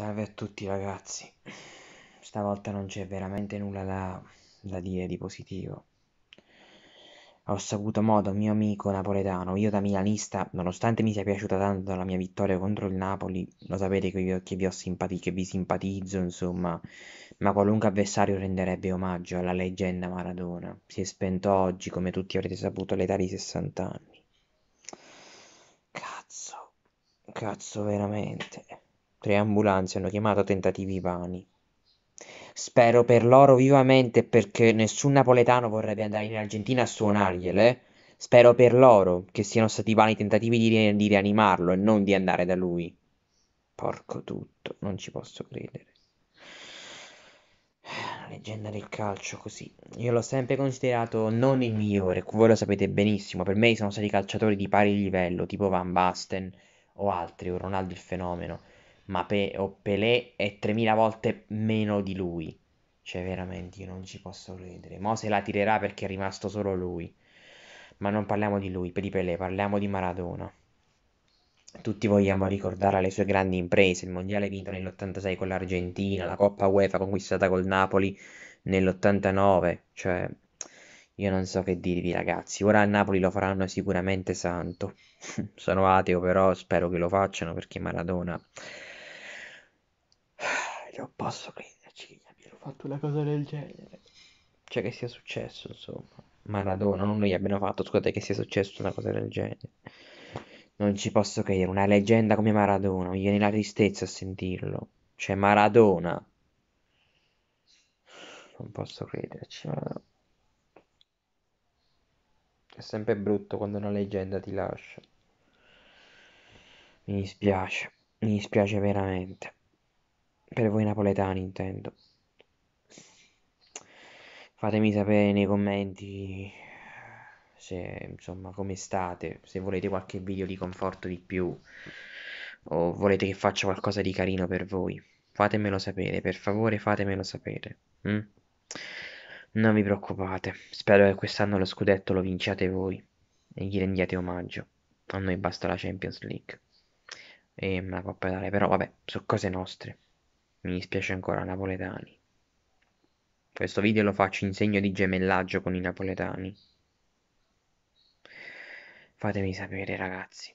Salve a tutti ragazzi, stavolta non c'è veramente nulla da, da, dire di positivo. Ho saputo modo, mio amico napoletano, io da milanista, nonostante mi sia piaciuta tanto la mia vittoria contro il Napoli, lo sapete che, io, che vi ho simpati- che vi simpatizzo, insomma, ma qualunque avversario renderebbe omaggio alla leggenda Maradona. Si è spento oggi, come tutti avrete saputo, all'età di 60 anni. Cazzo, cazzo veramente. Tre ambulanze hanno chiamato tentativi vani. Spero per loro vivamente perché nessun napoletano vorrebbe andare in Argentina a suonargliele. Spero per loro che siano stati vani i tentativi di, di rianimarlo e non di andare da lui. Porco tutto, non ci posso credere. La leggenda del calcio così. Io l'ho sempre considerato non il migliore, voi lo sapete benissimo. Per me sono stati calciatori di pari livello, tipo Van Basten o altri, o Ronaldo il fenomeno ma Pe- o Pelé è 3000 volte meno di lui. Cioè, veramente, io non ci posso credere. Mo se la tirerà perché è rimasto solo lui. Ma non parliamo di lui, di Pelé, parliamo di Maradona. Tutti vogliamo ricordare le sue grandi imprese, il mondiale vinto nell'86 con l'Argentina, la Coppa UEFA conquistata col Napoli nell'89, cioè io non so che dirvi ragazzi, ora a Napoli lo faranno sicuramente santo, sono ateo però spero che lo facciano perché Maradona non posso crederci che gli abbiano fatto una cosa del genere. Cioè che sia successo, insomma. Maradona, non gli abbiano fatto, scusate, che sia successo una cosa del genere. Non ci posso credere, una leggenda come Maradona, mi viene la tristezza a sentirlo. Cioè Maradona. Non posso crederci, Maradona. È sempre brutto quando una leggenda ti lascia. Mi dispiace, mi dispiace veramente. Per voi napoletani intendo. Fatemi sapere nei commenti se, insomma, come state, se volete qualche video di conforto di più o volete che faccia qualcosa di carino per voi. Fatemelo sapere, per favore fatemelo sapere. Mm? Non vi preoccupate, spero che quest'anno lo scudetto lo vinciate voi e gli rendiate omaggio. A noi basta la Champions League e me la può pedare, però vabbè, sono cose nostre. Mi dispiace ancora, napoletani. Questo video lo faccio in segno di gemellaggio con i napoletani. Fatemi sapere, ragazzi.